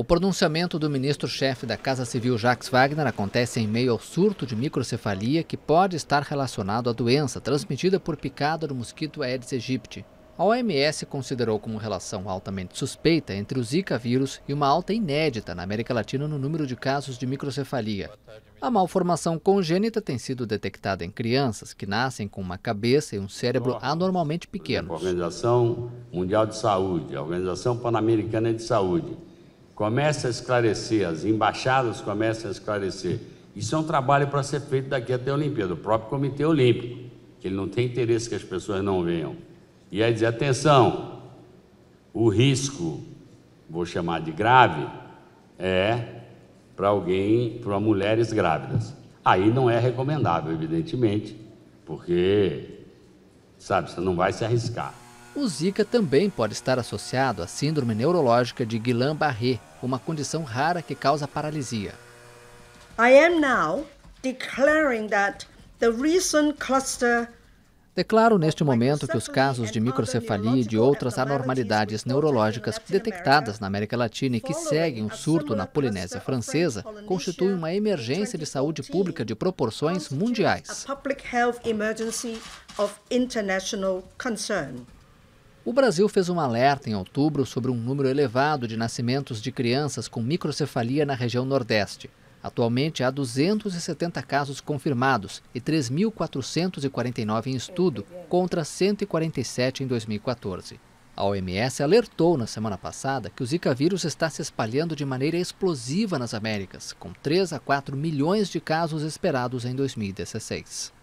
O pronunciamento do ministro-chefe da Casa Civil, Jacques Wagner, acontece em meio ao surto de microcefalia que pode estar relacionado à doença transmitida por picada do mosquito Aedes aegypti. A OMS considerou como relação altamente suspeita entre o Zika vírus e uma alta inédita na América Latina no número de casos de microcefalia. A malformação congênita tem sido detectada em crianças que nascem com uma cabeça e um cérebro anormalmente pequenos. A Organização Mundial de Saúde, a Organização Pan-Americana de Saúde, começa a esclarecer, as embaixadas começam a esclarecer. Isso é um trabalho para ser feito daqui até a Olimpíada, o próprio Comitê Olímpico, que ele não tem interesse que as pessoas não venham. E aí dizer, atenção, o risco, vou chamar de grave, é para alguém, para mulheres grávidas. Aí não é recomendável, evidentemente, porque, sabe, você não vai se arriscar. O Zika também pode estar associado à síndrome neurológica de Guillain-Barré, uma condição rara que causa paralisia. I am now declaring that the recent cluster Declaro neste momento que os casos de microcefalia e de outras anormalidades neurológicas detectadas na América Latina e que seguem o surto na Polinésia Francesa constituem uma emergência de saúde pública de proporções mundiais. O Brasil fez um alerta em outubro sobre um número elevado de nascimentos de crianças com microcefalia na região Nordeste. Atualmente há 270 casos confirmados e 3.449 em estudo, contra 147 em 2014. A OMS alertou na semana passada que o Zika vírus está se espalhando de maneira explosiva nas Américas, com 3 a 4 milhões de casos esperados em 2016.